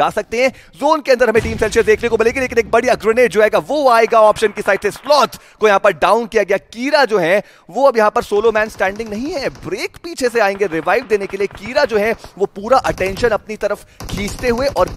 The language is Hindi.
जा सकते हैं जोन के अंदर हमें टीम सेल्शियस देखने को मिलेगी लेकिन एक बढ़िया ग्रेनेड जो आएगा वो आएगा ऑप्शन की साइड से स्लॉथ को यहां पर डाउन किया गया कीरा जो है वो अब यहां पर सोलो मैन स्टैंडिंग नहीं है ब्रेक पीछे से आएंगे रिवाइव देने के लिए कीरा जो है वो पूरा अटेंशन अपनी तरफ खींचते हुए और